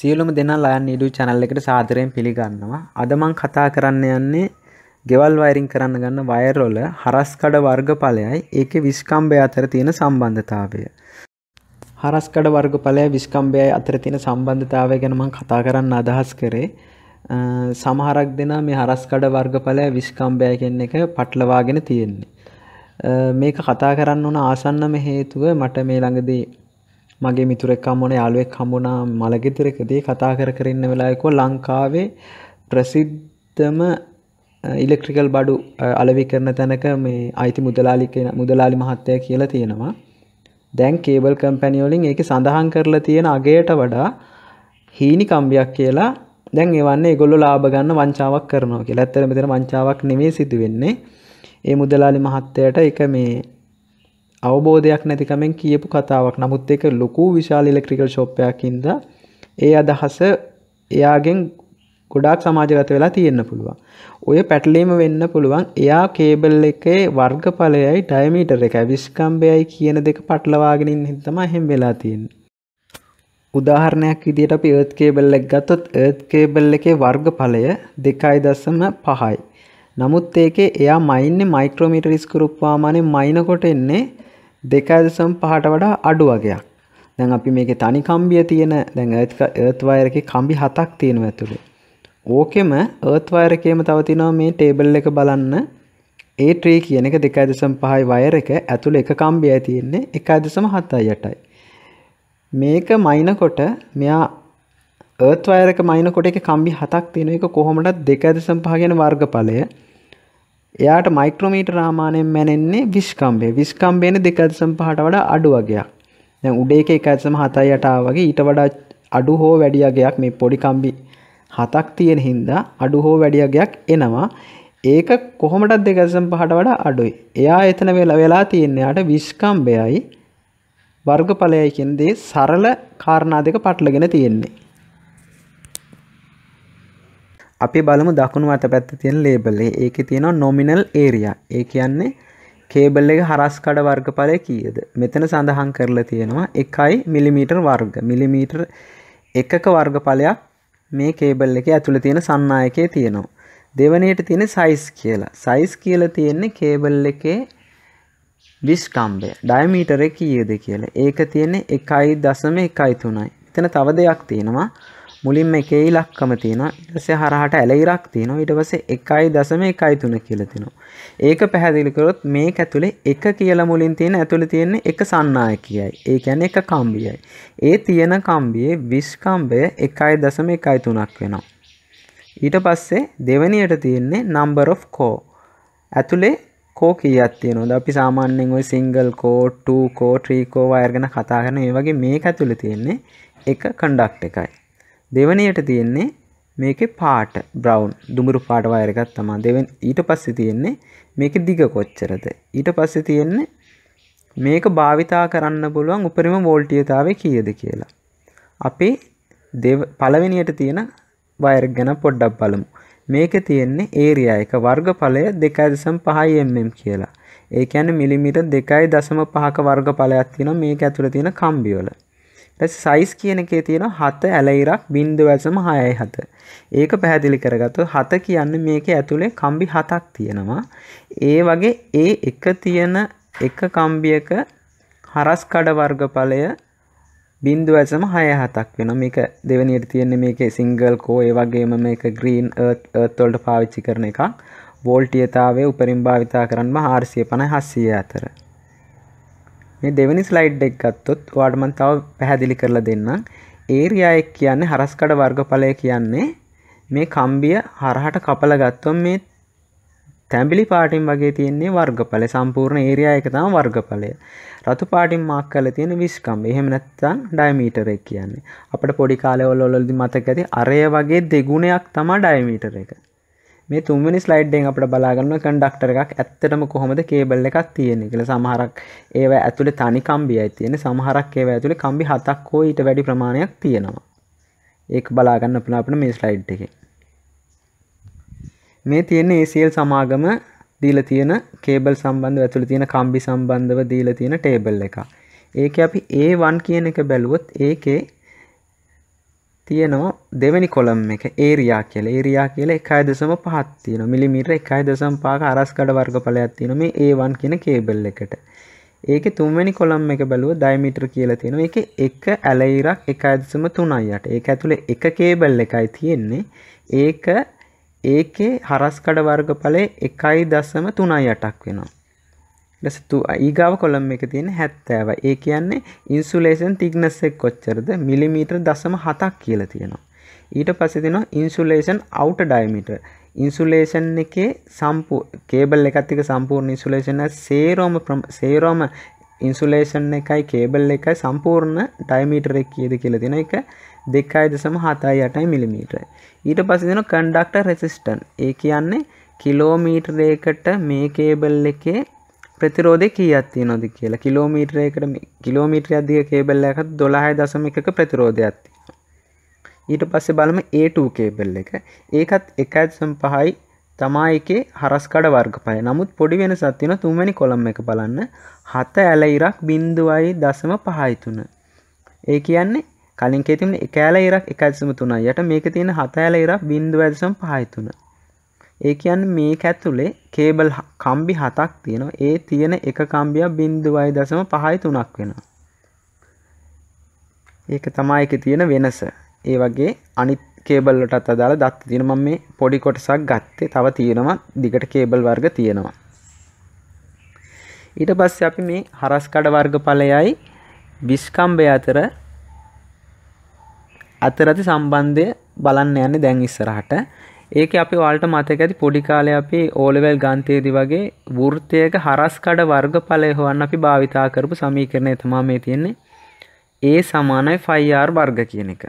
සියලුම දෙනා lion ඉඩු channel එකට සාදරයෙන් පිළිගන්නවා. අද මම කතා කරන්න යන්නේ ගෙවල් වයරින් කරන්න ගන්න වයර් වල හරස්කඩ වර්ගඵලයයි ඒකේ විස්කම්බය අතර තියෙන සම්බන්ධතාවය. හරස්කඩ වර්ගඵලය විස්කම්බයයි අතර තියෙන සම්බන්ධතාවය ගැන මම කතා කරන්න අදහස් කරේ. සමහරක් දෙනා මේ හරස්කඩ වර්ගඵලය විස්කම්බය කියන එක පටලවාගෙන තියෙන්නේ. මේක කතා කරන්න ඕන ආසන්නම හේතුව මට මේ ළඟදී මගේ මිතුරෙක් අම්මන යාළුවෙක් හම්බුනා මළගෙතරකදී කතා කර කරන්න වෙලායකෝ ලංකාවේ ප්‍රසිද්ධම ඉලෙක්ට්‍රිකල් බඩු අලවි කරන තැනක මේ අයිති මුදලාලික මුදලාලි මහත්තය කියලා තියෙනවා දැන් කේබල් කම්පැනිියෝලින් ඒක සඳහන් කරලා තියෙන අගේට වඩා හීනි කම්බියක් කියලා දැන් එවන්න ගොල්ල ලාබගන්න වංචාවක් කරනවා කියලා ඇත්තර මෙතන වංචාවක් නෙමේ සිදුවෙන්නේ ඒ මුදලාලි මහත්තයට එක මේ අවබෝධයක් නැතිකමෙන් කියපු කතාවක් නමුත් එක ලොකු විශාල ඉලෙක්ට්‍රිකල් ශොප්පයක්කින්ද ඒ අදහස එයාගෙන් ගොඩක් සමාජගත වෙලා තියෙන්න්න පුළුවන් ඔය පැටලීම වෙන්න පුළුවන් එයා කේබල් එකේ වර්ගඵලයයි ටයිමීටර් එක විස්කම්බයයි කියන දෙක පටලවාගෙනින් හිතම හෙම් වෙලා තියෙන් උදාහරණයක් විදිට අපි ඒත් කේබල් එක් ගත්තොත් ඒත් කේබල් එකේ වර්ගඵලය දෙකයි දස්සම පහයි නමුත් ඒකේ එයා මයින්න මයික්‍රෝමීටරිස් කරුප්වාමානය මයිනකොට එන්නේ දෙකදසම් පහට වඩා අඩු වගේයක් දැන් අපි මේක තනි කම්බිය තියෙන දැන් ඒත්වයරක කම්බි හතක් තියෙනව ඇතුළේ ඕකෙම ඒත්වයරකේම තවතිනවා මේ ටේබල් එක බලන්න ඒ ට්‍රී කියන එක දෙකයි දසම් පහයි වයර එක ඇතුළ එක කම්බියයි තියෙන්නේ එකයි දසම හතයි යටයි. මේක මයිනකොට මෙයා ඒත් වයරක මයිනකොට එක කම්බි හතක් තියෙන එක කොහොමටත් දෙකයි දසම් පහ ගැන වර්ගඵලය එයාට මයික්‍රමීට රාමාණයෙන් මැනෙන්නේ විශ්කම්බය විශ්කම්බයන දෙකදසම් පහට වඩා අඩු වගේයක් දැන් උඩේක එකඇත්සම හතයි යටා වගේ ඊට වඩා අඩු හෝ වැඩියගයක් මේ පොඩිකම්බි හතක් තියෙන හින්දා අඩු හෝ වැඩියගයක් එනවා ඒක කොහොමටත් දෙකසම් පහට වඩා අඩුයි එයා එතන වෙලා වෙලා තියෙන්නේයාට විශ්කම්බයයි වර්ගඵලයයි කියන දේ සරල කාරණා දෙක පටලගෙන තියෙන්නේ අපි බලමු දකුණු අත පැත්ත තියෙන ලේබල් එක. ඒකේ තියෙනවා nominal area. ඒ කියන්නේ කේබල් එක හරස් කඩ වර්ගඵලය කීයද? මෙතන සඳහන් කරලා තියෙනවා 1 මිලිමීටර් වර්ග. මිලිමීටර් එකක වර්ගඵලයක් මේ කේබල් එකේ ඇතුළේ තියෙන සන්නායකයේ තියෙනවා. දෙවනේට තියෙන size කියලා. size කියලා තියෙන්නේ කේබල් එකේ විස්කම්බය ඩයමීටරය කීයද කියලා ඒක තියෙන්නේ එකයි දසම එකයි තුනයි එතන තව දෙයක් තියෙනවා මුලින්ම එකේ ඉලක්කම තියෙනවා ඊට පස්සේ හරහට ඇල ඉරක් තියෙනවා ඊට පස්සේ 1.13 කියලා තියෙනවා ඒක පැහැදිලි කරොත් මේක ඇතුලේ 1 කියලා මුලින් තියෙන ඇතුලේ තියෙන එක සන්නායකයයි ඒ කියන්නේ එක කම්බියයි ඒ තියෙන කම්බියේ විශ් කම්බය 1.13ක් වෙනවා ඊට පස්සේ දෙවෙනියට තියෙන්නේ number of core ඇතුලේ කෝ කීයක් තියෙනවද අපි සාමාන්‍යයෙන් ওই single core 2 core 3 core wire ගැන කතා කරන ඒ වගේ මේක ඇතුලේ තියෙන්නේ එක කණ්ඩක්ට් එකයි දෙවනයට තියෙන්නේ මේකේ පාට බ්‍රවුන් දුඹුරු පාට වයර් එකක් තමයි දෙවෙනි ඊට පස්සේ තියෙන්නේ මේකේ දිග කොච්චරද ඊට පස්සේ තියෙන්නේ මේක භාවිතා කරන්න පුළුවන් උපරිම වෝල්ටීයතාවය කීයද කියලා අපි පළවෙනියට තියෙන වයර් ගැන පොඩ්ඩක් බලමු මේකේ තියෙන්නේ ඒරියා එක වර්ගඵලය 2.5 mm කියලා ඒ කියන්නේ මිලිමීටර් 2.5ක වර්ගඵලයක් තියෙනවා මේක ඇතුළේ තියෙන කම්බි වල ඇස් සයිස් කියන එකේ තියෙන හත ඇලයිරක් බින්දු වැසම හයයි හත ඒක පැහැදිලි කරගතු හත කියන්න මේක ඇතුළේ කම්බි හතක් තියෙනවා ඒ වගේ ඒ එක තියෙන එක කම්බියක හරස් කඩ වර්ගඵලය බින්දු ඇසම හය හතක් වෙන මේක දෙවනියට තියෙන්නේ මේක සිංගල් කෝ ඒ වගේම මේක ග්‍රීන් ඒත් වලට පාවිච්චි කරන එකක් වෝල්ටියතාවය උපරිම් භාවිතා කරන්න 450 700 අතර මේ දෙවනි ස්ලයිඩ් එක ගත්තොත් ඔයාලට මම තව පැහැදිලි කරලා දෙන්නම්. ඒරියා එක කියන්නේ හරස්කඩ වර්ගඵලය කියන්නේ මේ කම්බිය හරහට කපලා ගත්තොත් මේ තැඹිලි පාටින් වගේ තියෙන්නේ වර්ගඵලය. සම්පූර්ණ ඒරියා එක තමයි වර්ගඵලය. රතු පාටින් මාක් කරලා තියෙන විශ්කම්බ. එහෙම නැත්නම් ඩයමීටර එක කියන්නේ. අපිට පොඩි කාලේ වල වලදී මතක ඇති අරය වගේ දෙගුණයක් තමයි ඩයමීටර එක. මේ තුන්වනි ස්ලයිඩ්ඩෙන් අපට බලාගන්න කන්ඩක්ටර එකක් ඇත්තටම කොහොමද කේබල් එකක් තියෙන්නේ කියලා සමහරක් ඒව ඇතුළේ තනි කම්බියයි තියෙන්නේ සමහරක් ඒව ඇතුළේ කම්බි හතක් හෝ ඊට වැඩි ප්‍රමාණයක් තියෙනවා ඒක බලාගන්න පුළුවන් අපිට මේ ස්ලයිඩ් එකේ මේ තියෙන ACL සමාගම දීලා තියෙන කේබල් සම්බන්ධව ඇතුළේ තියෙන කම්බි සම්බන්ධව දීලා තියෙන ටේබල් එක. ඒකේ අපි A1 කියන එක බැලුවොත් ඒකේ තියෙනවා දෙවැනි කොළම් එක ඒරයා කියල ඒරයා කියල එකයි දෙසම පහත් තියෙන මිලිමිට එකයි දෙසම් පාක අරස්කඩ වර්ගඵලයක් තියෙන මේ ඒවන් කියන කේබල් එකට ඒක තුන්වැනි කොළම් එක බැලුව ඩයිමිටර් කියලා තියෙනවා ඒක එක ඇලයිරක් එකයි දෙසම තුනයියට ඒක ඇතුළේ එක කේබල් එකයි තියෙන්නේ ඒක ඒකේ හරස්කඩ වර්ගඵලේ එකයි දස්සම තුනයි අටක් වෙනවා තු ඒගාව කොළම් එක තියෙන හැත්තෑව ඒ කියන්නේ ඉන්සුලේෂන් තිගනස්සෙක් කොච්චරද මිලිමීටර් දසම හතක් කියලා තියෙනවා ඊට පස්සේ දෙනවා ඉන්සුලේෂන් අවුට ඩයිමිටර් ඉන්සුලේෂන් එකේ සම්පූ කේබල් එකත් එක සම්පූර්ණ ඉන්සුලේෂන සේරෝම සේරෝම ඉන්සුලේෂන් එකයි කේබල් එකයි සම්පූර්ණ ඩයිමීටර් එක කියද කියලා දෙන එක දෙකයි දසම හතයි යටයි මිලිමීටර් ඊට පස්සේ දෙනවා කන්ඩක්ටර් රෙසිස්ටන් ඒ කියන්නේ කිලෝමීටරයකට මේ කේබල් එකේ ප්‍රතිරෝධය කියත් තියනොද කියලා කිලෝමීටරයකට කිලෝමීට්‍රිය අධික කේබල්ලයකත් දොළහය දසමික ප්‍රතිරෝධයක් තියෙන ඊට පස්සේ බලම A2 කේබල් එක ඒකත් එකත් සම්පහයි තමා එකේ හරස්කඩ වර්ගපය නමුත් පොඩි වෙනසක් තියෙන තුන්වැනි කොලම් එක බලන්න හත ඇල ඉරක් බිඳුවයි දසම පහයි තුන ඒ කියන්නේ කලින් කේ තිබුණ එක ඇල ඉරක් එකයි දශම තුනයි යට මේක තියෙන හත ඇල ඉරක් බිඳුවයි දශම පහයි තුන ඒ කියන් මේක ඇතුළේ කේබල් කම්බි හතක් තියෙනවා ඒ තියෙන එක කම්බියක් බින්දුවයි දසම පහයි තුනක් වෙනවා ඒක තමයි එක තියෙන වෙනස ඒ වගේ අනිත් කේබල්ලටත් අදාළ දත් තියෙන මම මේ පොඩි කොටසක් ගත්තේ තව තියෙනවා දිගට කේබල් වර්ග තියෙනවා ඊට පස්සේ අපි මේ හරස්කඩ වර්ග ඵලයයි විස්කම්බය අතර අතර ඇති සම්බන්ධය බලන්න යන්නේ දැන් ඉස්සරහට ඒක අපි වාල්ට මතක ඇති පොඩි කාලේ අපි ඕලෙවල් ගන්තයේදී වගේ වෘත්තයක හරස්කඩ වර්ගඵලය හොයන්න අපි භාවිතා කරපු සමීකරණය තමයි මේ තියෙන්නේ. A සමානයි 5r වර්ග කියන එක.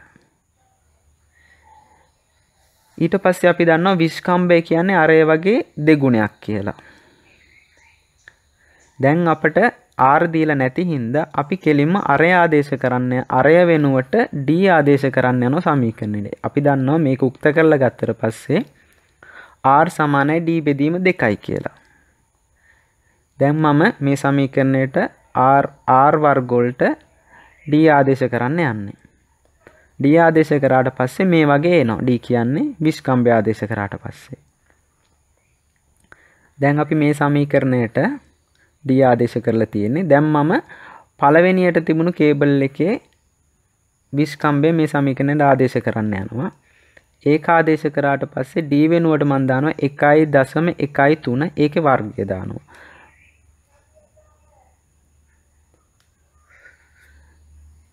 ඊට පස්සේ අපි දන්නවා විස්කම්බය කියන්නේ අරය වගේ දෙගුණයක් කියලා. දැන් අපට ආර්දීල නැති හින්ද අපි කෙලින්ම අරය ආදේශ කරන්න අරය වෙනුවට ඩී ආදේශ කරන්න යන සමීකරණයට අපි දන්නවා මේ උක්ත කරලා ගත්තර පස්සේ ආර් සමානයි ඩී බෙදීම දෙකයි කියලා. දැන් මම මේ සමීකරණයට ආර් වර්ගොල්ට ඩී ආදේශ කරන්න යන්නේ. ඩී ආදේශ කරාට පස්සේ මේ වගේ එනවා ඩී කියන්නේ විස්කම්භ ආදේශ කරාට පස්සේ දැන් අපි මේ සමීකරණයට D ආදේශ කරලා තියෙන්නේ. දැන් මම පළවෙනියට තිබුණු කේබල් එකේ විශ් කම්බේ මේ සමීකරණයට ආදේශ කරන්න යනවා. ඒක ආදේශ කරාට පස්සේ D වෙනුවට මම දානවා 1.13 ඒකේ වර්ගය දානවා.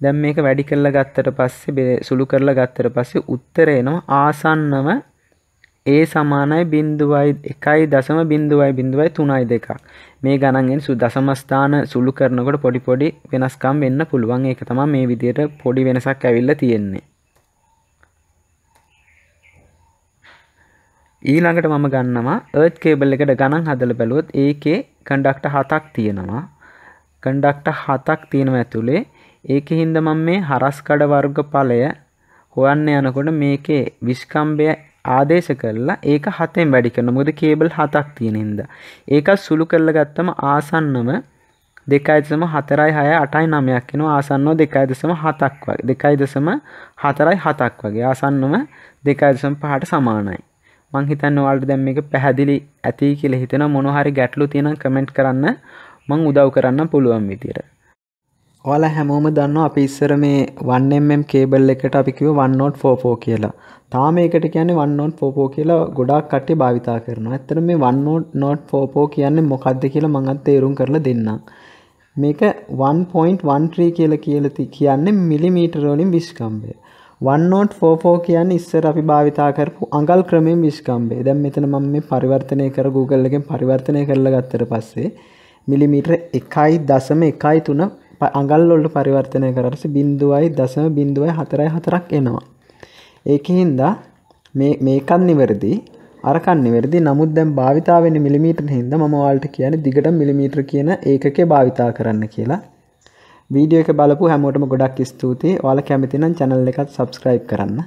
දැන් මේක වැඩි කරලා ගත්තට පස්සේ සුළු කරලා ගත්තට පස්සේ උත්තරය එනවා ආසන්නම a සමානයි 0.1.0.3 දෙකක්. මේ ගණන්ගෙන් සු දසමස්ථාන සුළු කරනකොට පොඩි පොඩි වෙනස්කම් වෙන්න පුළුවන් ඒක තමයි මේ විදියට පොඩි වෙනසක් ඇවිල්ලා තියෙන්නේ ඊළඟට මම ගන්නවා earth cable එකට ගණන් හදලා බැලුවොත් ඒකේ කන්ඩක්ටර් හතක් තියෙනවා කන්ඩක්ටර් හතක් තියෙනවා ඇතුලේ ඒකෙන් හින්දා මම මේ හරස්කඩ වර්ග ඵලය හොයන්න යනකොට මේකේ විස්කම්බය ආදේශ කරලා ඒක හතෙන් වැඩි කරන මොකද කේබල් හතක් තියෙන හින්දා ඒකත් සුළු කරලා ගත්තම ආසන්නම 2.4 6 8 9ක් එනවා ආසන්නව 2.7ක් වගේ 2.4 7ක් වගේ ආසන්නව 2.5ට සමානයි මං හිතන්නේ ඔයාලට දැන් මේක පැහැදිලි ඇති කියලා හිතෙනවා මොනවා හරි ගැටලු තියෙනම් කමෙන්ට් කරන්න මං උදව් කරන්න පුළුවන් විදියට ඔයාල හැමෝම දන්න අපි ඉස්සර මේ වන්ම්ම් කේබල් එකට අපිකිව වන්නෝට් ෆෝපෝ කියලා තාම ඒකට කියන්නේ වන්නෝට් ෆෝපෝ කියලා ගොඩක් කට්ටි භාවිතා කරනවා ඇත්තට මේ වන්නෝට් නෝට් ෆෝපෝ කියන්නේ මොකක්ද කියලා මඟත් තේරුම් කරලා දෙන්නම් මේක 1.13 කියලා කියලති කියන්නේ මිලිමීටර වලින් විශ්කම්බය වන්නෝට් ෆෝපෝ කියන්නේ ඉස්සර අපි භාවිතා කරපු අඟල් ක්‍රමයෙන් විශ්කම්බේ දැන් මෙතන මම මේ පරිවර්තනය කර Google එකෙන් පරිවර්තනය කරලා ගත්තට පස්සේ මිලිමීටර එකයි දසම එකයි තුන අගල්ලොල්ට පරිවර්තනය කරට බින්දුවයි දසම බින්දුවයි හතරයි හතරක් එනවා. ඒකහින්දා මේකන් නිවැරදි අරකන් නිවැරදි නමුත් දැම් භාවිතාවෙන මිමිට හිද මවාල්ට කියන දිගට මිමිට කියන ඒකේ භාවිතා කරන්න කියලා වීඩියක බලපු හැමෝටම ගොඩක් ස්තුතියි ඔයාල කැමතිනම් චැනල් එකත් සබස්ක්‍රයිබ් කරන්න